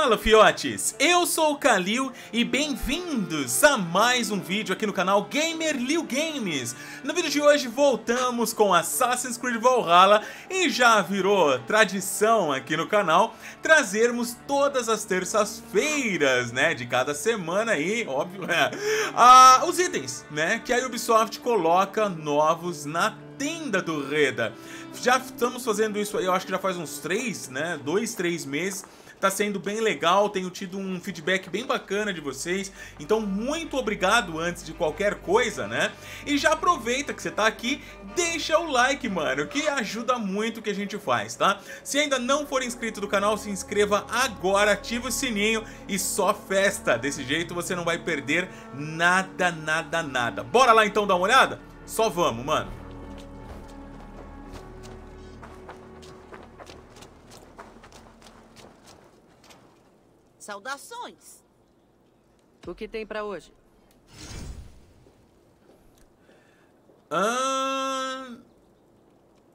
Fala fiotes, eu sou o Kalil e bem-vindos a mais um vídeo aqui no canal Gamer Liu Games. No vídeo de hoje voltamos com Assassin's Creed Valhalla e já virou tradição aqui no canal trazermos todas as terças-feiras, né, de cada semana aí, óbvio, é, a, os itens, né, que a Ubisoft coloca novos na tenda do Reda. Já estamos fazendo isso aí, eu acho que já faz uns três, né, dois, três meses tá sendo bem legal, tenho tido um feedback bem bacana de vocês. Então, muito obrigado antes de qualquer coisa, né? E já aproveita que você tá aqui, deixa o like, mano, que ajuda muito o que a gente faz, tá? Se ainda não for inscrito do canal, se inscreva agora, ativa o sininho e só festa. Desse jeito você não vai perder nada, nada, nada. Bora lá então dar uma olhada? Só vamos, mano. Saudações. O que tem para hoje? Ahn...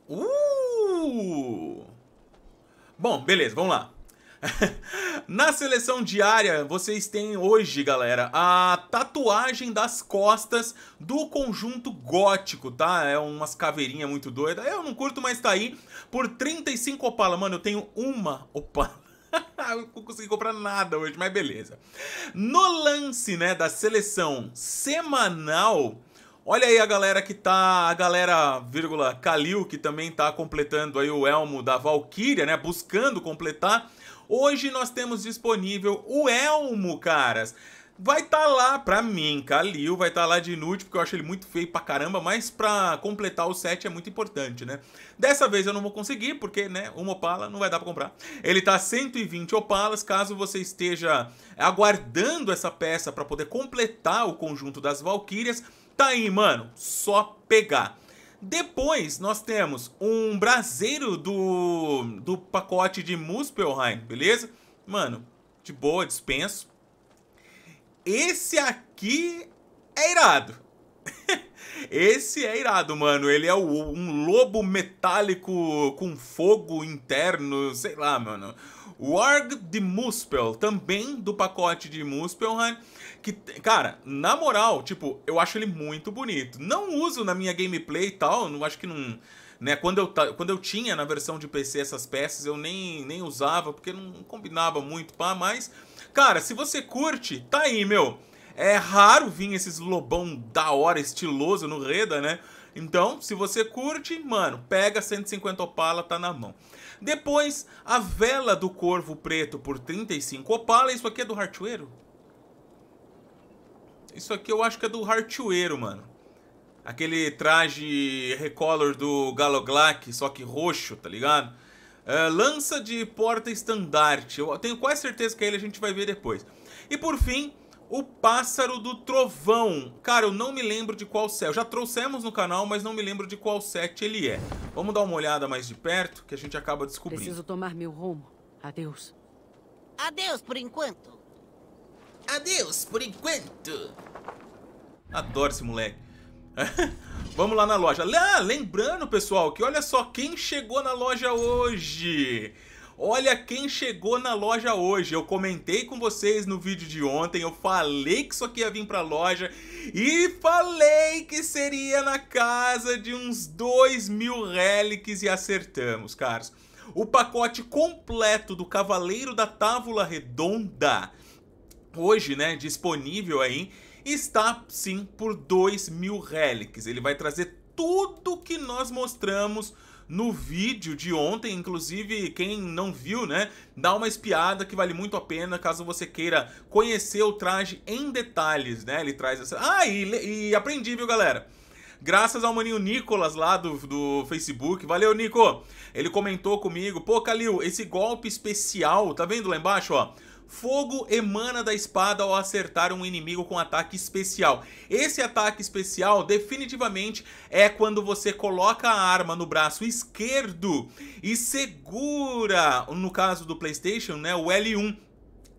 Uh! Bom, beleza, vamos lá. Na seleção diária, vocês têm hoje, galera, a tatuagem das costas do conjunto gótico, tá? É umas caveirinhas muito doidas. Eu não curto, mas tá aí. Por 35 opala. Mano, eu tenho uma opala. não consegui comprar nada hoje, mas beleza. No lance, né, da seleção semanal, olha aí a galera que tá, a galera, vírgula, Kalil, que também tá completando aí o elmo da Valkyria, né, buscando completar. Hoje nós temos disponível o elmo, caras, vai estar tá lá, pra mim, Kalil, vai estar tá lá de inútil, porque eu acho ele muito feio pra caramba, mas pra completar o set é muito importante, né? Dessa vez eu não vou conseguir, porque, né, uma Opala não vai dar pra comprar. Ele tá 120 Opalas, caso você esteja aguardando essa peça pra poder completar o conjunto das Valkyrias, tá aí, mano, só pegar. Depois nós temos um braseiro do, do pacote de Muspelheim, beleza? Mano, de boa, dispenso esse aqui é irado. Esse é irado, mano. Ele é um lobo metálico com fogo interno, sei lá, mano. Warg de Muspel, também do pacote de Muspelheim, né? que, cara, na moral, tipo, eu acho ele muito bonito. Não uso na minha gameplay e tal, não acho que não, né, quando eu, quando eu tinha na versão de PC essas peças, eu nem, nem usava, porque não combinava muito, pá, mas Cara, se você curte, tá aí, meu. É raro vir esses lobão da hora, estiloso no Reda, né? Então, se você curte, mano, pega 150 opala, tá na mão. Depois, a vela do corvo preto por 35 opala. Isso aqui é do Hartweiro? Isso aqui eu acho que é do Hartweiro, mano. Aquele traje recolor do Galoglack, só que roxo, tá ligado? É, lança de porta estandarte. Eu tenho quase certeza que ele a gente vai ver depois. E por fim, o pássaro do trovão. Cara, eu não me lembro de qual set. Já trouxemos no canal, mas não me lembro de qual set ele é. Vamos dar uma olhada mais de perto, que a gente acaba descobrindo. Preciso tomar meu rumo. Adeus. Adeus por enquanto. Adeus por enquanto. Adoro esse moleque. Vamos lá na loja. Ah, lembrando, pessoal, que olha só quem chegou na loja hoje. Olha quem chegou na loja hoje. Eu comentei com vocês no vídeo de ontem, eu falei que isso aqui ia vir pra loja e falei que seria na casa de uns 2 mil relics e acertamos, caros. O pacote completo do Cavaleiro da Távola Redonda, hoje, né, disponível aí está sim por 2 mil relics. Ele vai trazer tudo que nós mostramos no vídeo de ontem, inclusive quem não viu, né, dá uma espiada que vale muito a pena caso você queira conhecer o traje em detalhes, né, ele traz essa... Ah, e, e aprendi, viu, galera? Graças ao maninho Nicolas lá do, do Facebook, valeu, Nico! Ele comentou comigo, pô, Calil, esse golpe especial, tá vendo lá embaixo, ó? Fogo emana da espada ao acertar um inimigo com ataque especial. Esse ataque especial definitivamente é quando você coloca a arma no braço esquerdo e segura, no caso do PlayStation, né, o L1.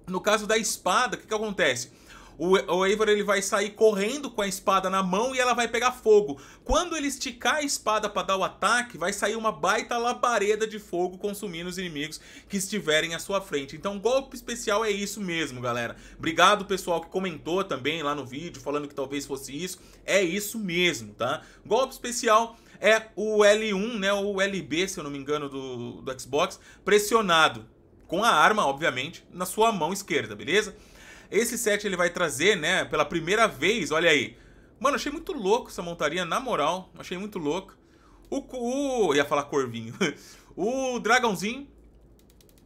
No caso da espada, o que, que acontece? O, o Eivor ele vai sair correndo com a espada na mão e ela vai pegar fogo. Quando ele esticar a espada para dar o ataque, vai sair uma baita labareda de fogo consumindo os inimigos que estiverem à sua frente. Então, golpe especial é isso mesmo, galera. Obrigado, pessoal, que comentou também lá no vídeo, falando que talvez fosse isso. É isso mesmo, tá? Golpe especial é o L1, né, ou LB, se eu não me engano, do, do Xbox, pressionado com a arma, obviamente, na sua mão esquerda, beleza? Esse set ele vai trazer, né, pela primeira vez, olha aí. Mano, achei muito louco essa montaria, na moral. Achei muito louco. O... o ia falar corvinho. o dragãozinho.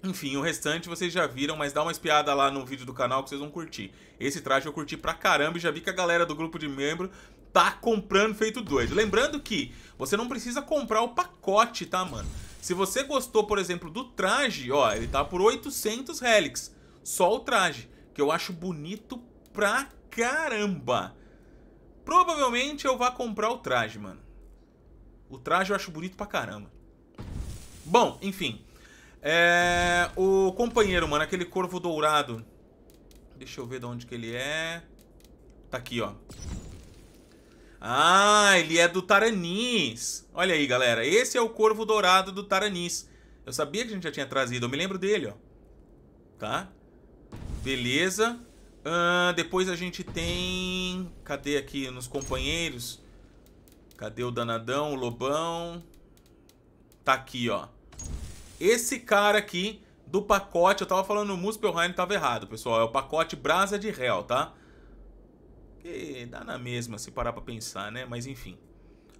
Enfim, o restante vocês já viram, mas dá uma espiada lá no vídeo do canal que vocês vão curtir. Esse traje eu curti pra caramba e já vi que a galera do grupo de membro tá comprando feito doido. Lembrando que você não precisa comprar o pacote, tá, mano? Se você gostou, por exemplo, do traje, ó, ele tá por 800 relics. Só o traje que eu acho bonito pra caramba. Provavelmente eu vá comprar o traje, mano. O traje eu acho bonito pra caramba. Bom, enfim. É... O companheiro, mano, aquele corvo dourado. Deixa eu ver de onde que ele é. Tá aqui, ó. Ah, ele é do Taranis. Olha aí, galera. Esse é o corvo dourado do Taranis. Eu sabia que a gente já tinha trazido. Eu me lembro dele, ó. Tá? Beleza. Uh, depois a gente tem... Cadê aqui nos companheiros? Cadê o danadão, o lobão? Tá aqui, ó. Esse cara aqui do pacote... Eu tava falando o Muspelheim, tava errado, pessoal. É o pacote Brasa de Réu, tá? Que dá na mesma, se parar pra pensar, né? Mas enfim.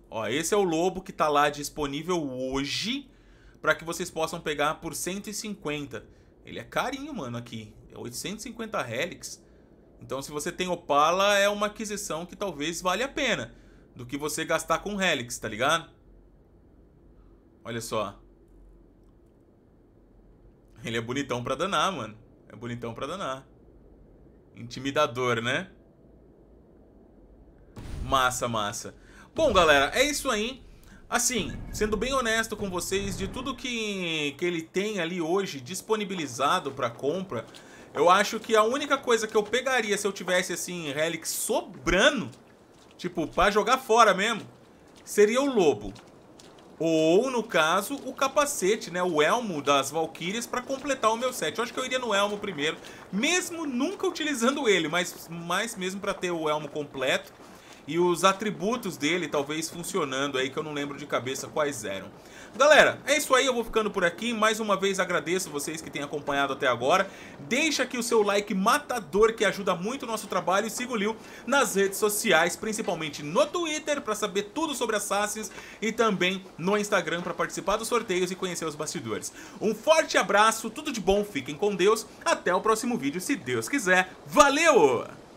Ó, esse é o lobo que tá lá disponível hoje para que vocês possam pegar por 150. Ele é carinho, mano, aqui. 850 Helix. Então, se você tem Opala, é uma aquisição que talvez valha a pena do que você gastar com Helix, tá ligado? Olha só. Ele é bonitão pra danar, mano. É bonitão pra danar. Intimidador, né? Massa, massa. Bom, galera, é isso aí. Assim, sendo bem honesto com vocês, de tudo que, que ele tem ali hoje disponibilizado para compra, eu acho que a única coisa que eu pegaria se eu tivesse, assim, Relic sobrando, tipo, pra jogar fora mesmo, seria o Lobo. Ou, no caso, o capacete, né? O elmo das Valkyrias para completar o meu set. Eu acho que eu iria no elmo primeiro, mesmo nunca utilizando ele, mas mais mesmo para ter o elmo completo e os atributos dele talvez funcionando aí, que eu não lembro de cabeça quais eram. Galera, é isso aí, eu vou ficando por aqui, mais uma vez agradeço vocês que têm acompanhado até agora, deixa aqui o seu like matador que ajuda muito o nosso trabalho e siga o Liu nas redes sociais, principalmente no Twitter para saber tudo sobre Assassins e também no Instagram para participar dos sorteios e conhecer os bastidores. Um forte abraço, tudo de bom, fiquem com Deus, até o próximo vídeo se Deus quiser, valeu!